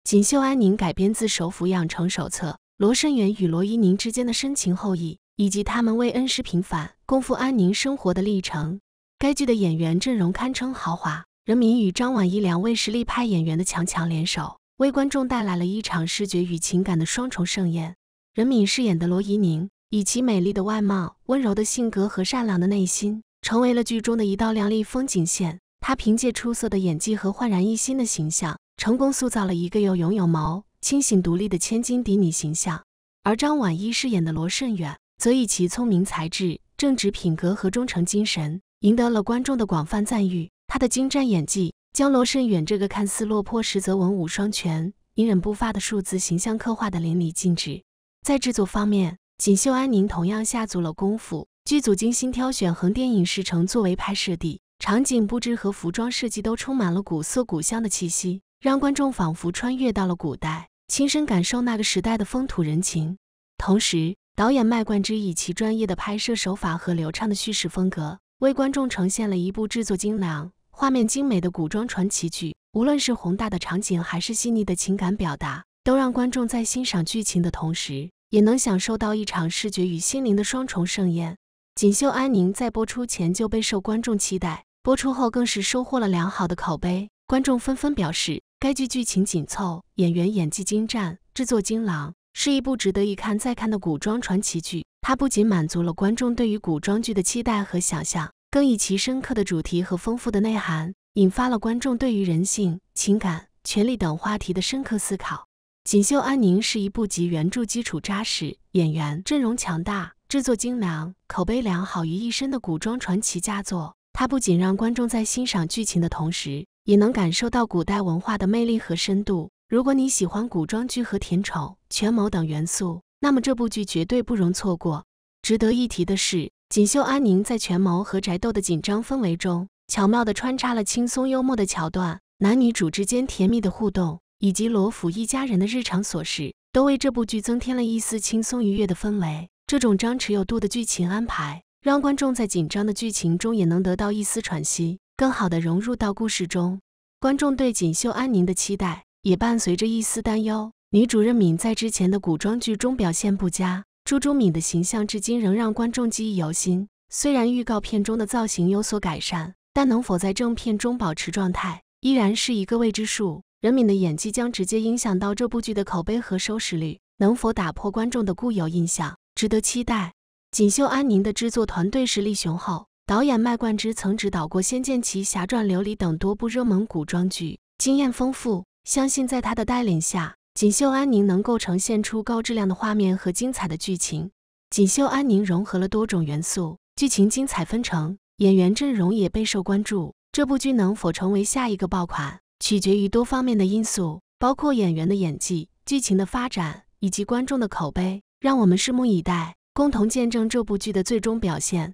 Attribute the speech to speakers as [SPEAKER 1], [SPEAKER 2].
[SPEAKER 1] 《锦绣安宁》改编自《首府养成手册》，罗申远与罗伊宁之间的深情厚谊，以及他们为恩师平反、共赴安宁生活的历程。该剧的演员阵容堪称豪华，任敏与张晚意两位实力派演员的强强联手，为观众带来了一场视觉与情感的双重盛宴。任敏饰演的罗伊宁，以其美丽的外貌、温柔的性格和善良的内心，成为了剧中的一道亮丽风景线。她凭借出色的演技和焕然一新的形象。成功塑造了一个有勇有谋、清醒独立的千金嫡女形象，而张晚意饰演的罗慎远则以其聪明才智、正直品格和忠诚精神赢得了观众的广泛赞誉。他的精湛演技将罗慎远这个看似落魄实则文武双全、隐忍不发的数字形象刻画的淋漓尽致。在制作方面，《锦绣安宁》同样下足了功夫，剧组精心挑选横店影视城作为拍摄地，场景布置和服装设计都充满了古色古香的气息。让观众仿佛穿越到了古代，亲身感受那个时代的风土人情。同时，导演麦冠之以其专业的拍摄手法和流畅的叙事风格，为观众呈现了一部制作精良、画面精美的古装传奇剧。无论是宏大的场景，还是细腻的情感表达，都让观众在欣赏剧情的同时，也能享受到一场视觉与心灵的双重盛宴。《锦绣安宁》在播出前就备受观众期待，播出后更是收获了良好的口碑，观众纷纷表示。该剧剧情紧凑，演员演技精湛，制作精良，是一部值得一看再看的古装传奇剧。它不仅满足了观众对于古装剧的期待和想象，更以其深刻的主题和丰富的内涵，引发了观众对于人性、情感、权力等话题的深刻思考。《锦绣安宁》是一部集原著基础扎实、演员阵容强大、制作精良、口碑良好于一身的古装传奇佳作。它不仅让观众在欣赏剧情的同时，也能感受到古代文化的魅力和深度。如果你喜欢古装剧和甜宠、权谋等元素，那么这部剧绝对不容错过。值得一提的是，《锦绣安宁》在权谋和宅斗的紧张氛围中，巧妙地穿插了轻松幽默的桥段、男女主之间甜蜜的互动，以及罗府一家人的日常琐事，都为这部剧增添了一丝轻松愉悦的氛围。这种张弛有度的剧情安排，让观众在紧张的剧情中也能得到一丝喘息。更好的融入到故事中，观众对锦绣安宁的期待也伴随着一丝担忧。女主任敏在之前的古装剧中表现不佳，朱朱敏的形象至今仍让观众记忆犹新。虽然预告片中的造型有所改善，但能否在正片中保持状态依然是一个未知数。任敏的演技将直接影响到这部剧的口碑和收视率，能否打破观众的固有印象，值得期待。锦绣安宁的制作团队实力雄厚。导演麦冠之曾执导过《仙剑奇侠传》《琉璃》等多部热门古装剧，经验丰富。相信在他的带领下，《锦绣安宁》能够呈现出高质量的画面和精彩的剧情。《锦绣安宁》融合了多种元素，剧情精彩纷呈，演员阵容也备受关注。这部剧能否成为下一个爆款，取决于多方面的因素，包括演员的演技、剧情的发展以及观众的口碑。让我们拭目以待，共同见证这部剧的最终表现。